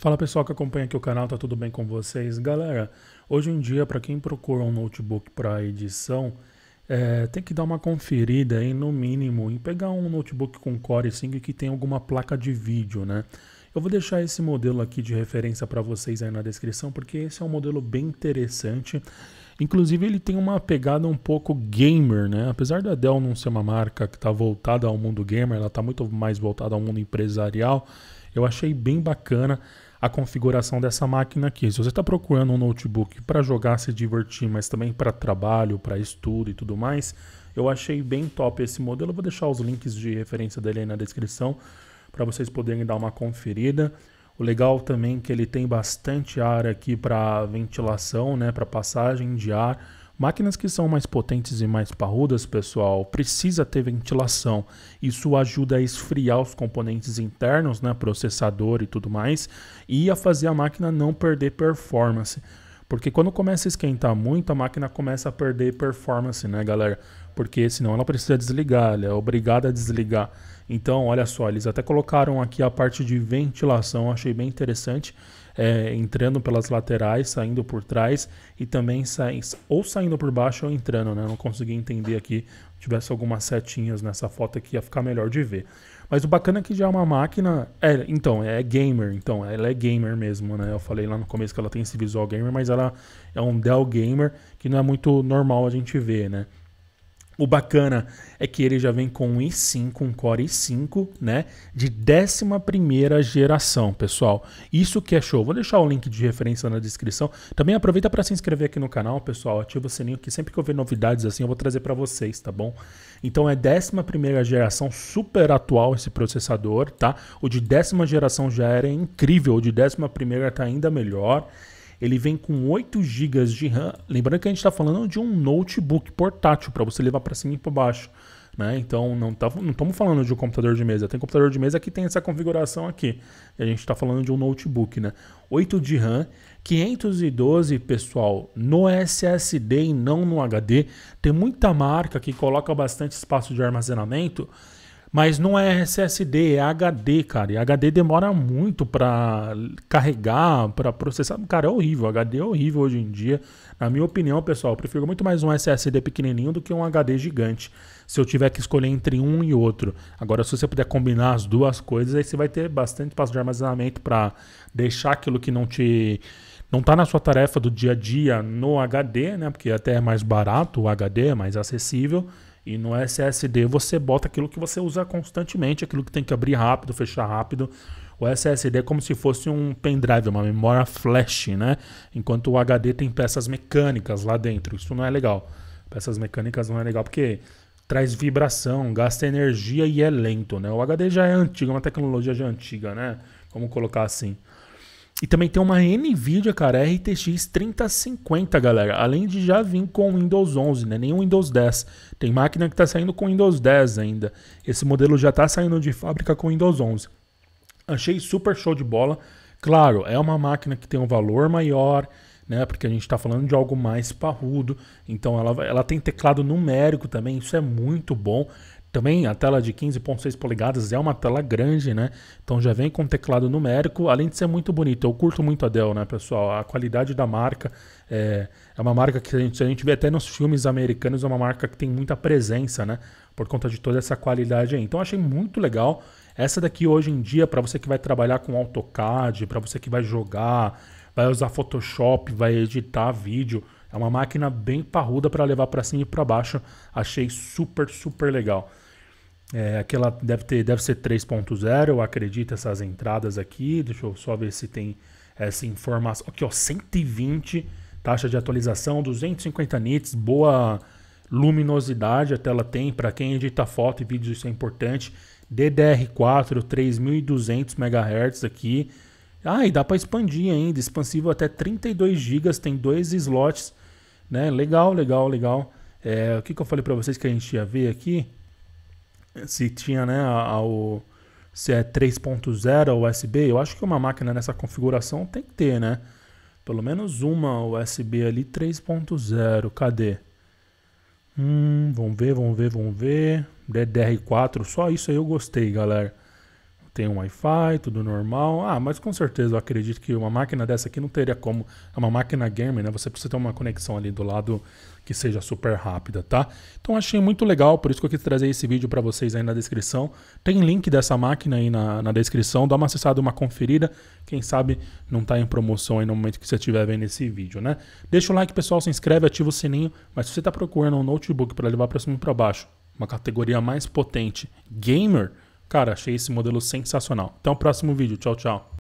Fala pessoal que acompanha aqui o canal, tá tudo bem com vocês? Galera, hoje em dia para quem procura um notebook para edição, é, tem que dar uma conferida aí no mínimo em pegar um notebook com Core 5 que tem alguma placa de vídeo, né? Eu vou deixar esse modelo aqui de referência para vocês aí na descrição, porque esse é um modelo bem interessante. Inclusive ele tem uma pegada um pouco gamer, né? Apesar da Dell não ser uma marca que está voltada ao mundo gamer, ela está muito mais voltada ao mundo empresarial. Eu achei bem bacana a configuração dessa máquina aqui. Se você está procurando um notebook para jogar, se divertir, mas também para trabalho, para estudo e tudo mais, eu achei bem top esse modelo. Eu vou deixar os links de referência dele aí na descrição para vocês poderem dar uma conferida. O legal também é que ele tem bastante ar aqui para ventilação, né, para passagem de ar. Máquinas que são mais potentes e mais parrudas, pessoal, precisa ter ventilação. Isso ajuda a esfriar os componentes internos, né, processador e tudo mais, e a fazer a máquina não perder performance. Porque quando começa a esquentar muito, a máquina começa a perder performance, né, galera? Porque senão ela precisa desligar, ela é obrigada a desligar. Então, olha só, eles até colocaram aqui a parte de ventilação, achei bem interessante é, entrando pelas laterais, saindo por trás e também saindo, ou saindo por baixo ou entrando, né? Não consegui entender aqui. Se tivesse algumas setinhas nessa foto aqui, ia ficar melhor de ver. Mas o bacana é que já é uma máquina. É, então, é gamer, então, ela é gamer mesmo, né? Eu falei lá no começo que ela tem esse visual gamer, mas ela é um Dell gamer que não é muito normal a gente ver, né? O bacana é que ele já vem com um i5, um Core i5, né? De 11 geração, pessoal. Isso que é show. Vou deixar o link de referência na descrição. Também aproveita para se inscrever aqui no canal, pessoal. Ativa o sininho que sempre que eu ver novidades assim eu vou trazer para vocês, tá bom? Então é 11 geração, super atual esse processador, tá? O de décima geração já era incrível, o de 11 primeira tá ainda melhor. Ele vem com 8 GB de RAM. Lembrando que a gente está falando de um notebook portátil para você levar para cima e para baixo. Né? Então não, tá, não estamos falando de um computador de mesa. Tem computador de mesa que tem essa configuração aqui. a gente está falando de um notebook, né? 8 de RAM, 512 pessoal no SSD e não no HD. Tem muita marca que coloca bastante espaço de armazenamento mas não é SSD, é HD, cara. E HD demora muito para carregar, para processar. Cara, é horrível. HD é horrível hoje em dia. Na minha opinião, pessoal, eu prefiro muito mais um SSD pequenininho do que um HD gigante. Se eu tiver que escolher entre um e outro. Agora, se você puder combinar as duas coisas, aí você vai ter bastante espaço de armazenamento para deixar aquilo que não te não está na sua tarefa do dia a dia no HD, né? Porque até é mais barato o HD, é mais acessível. E no SSD você bota aquilo que você usa constantemente, aquilo que tem que abrir rápido, fechar rápido. O SSD é como se fosse um pendrive, uma memória flash, né? Enquanto o HD tem peças mecânicas lá dentro. Isso não é legal. Peças mecânicas não é legal porque traz vibração, gasta energia e é lento, né? O HD já é antigo, é uma tecnologia já antiga, né? Vamos colocar assim. E também tem uma NVIDIA, cara, RTX 3050, galera. Além de já vir com Windows 11, né? Nem o Windows 10. Tem máquina que tá saindo com Windows 10 ainda. Esse modelo já tá saindo de fábrica com Windows 11. Achei super show de bola. Claro, é uma máquina que tem um valor maior, né? Porque a gente está falando de algo mais parrudo. Então ela, ela tem teclado numérico também, isso é muito bom. Também a tela de 15.6 polegadas é uma tela grande, né? Então já vem com teclado numérico, além de ser muito bonito. Eu curto muito a Dell, né, pessoal? A qualidade da marca é, é uma marca que a gente, a gente vê até nos filmes americanos, é uma marca que tem muita presença, né? Por conta de toda essa qualidade aí. Então achei muito legal. Essa daqui hoje em dia, para você que vai trabalhar com AutoCAD, para você que vai jogar, vai usar Photoshop, vai editar vídeo, é uma máquina bem parruda para levar para cima e para baixo. Achei super, super legal. É, aquela deve, ter, deve ser 3.0, eu acredito, essas entradas aqui. Deixa eu só ver se tem essa informação. Aqui, ó, 120 taxa de atualização, 250 nits, boa luminosidade a tela tem. Para quem edita foto e vídeos isso é importante. DDR4, 3200 MHz aqui. Ah, e dá para expandir ainda, expansivo até 32 GB, tem dois slots né? Legal, legal, legal. É, o que, que eu falei para vocês que a gente ia ver aqui? Se tinha, né, o se é 3.0 USB, eu acho que uma máquina nessa configuração tem que ter, né? Pelo menos uma USB ali 3.0. Cadê? Hum, vamos ver, vamos ver, vamos ver. DDR4, só isso aí eu gostei, galera tem um Wi-Fi, tudo normal. Ah, mas com certeza eu acredito que uma máquina dessa aqui não teria como. É uma máquina gamer, né? Você precisa ter uma conexão ali do lado que seja super rápida, tá? Então achei muito legal, por isso que eu quis trazer esse vídeo para vocês aí na descrição. Tem link dessa máquina aí na, na descrição, dá uma acessada, uma conferida. Quem sabe não tá em promoção aí no momento que você estiver vendo esse vídeo, né? Deixa o like, pessoal, se inscreve, ativa o sininho. Mas se você tá procurando um notebook para levar para cima e para baixo, uma categoria mais potente, gamer Cara, achei esse modelo sensacional. Até o próximo vídeo. Tchau, tchau.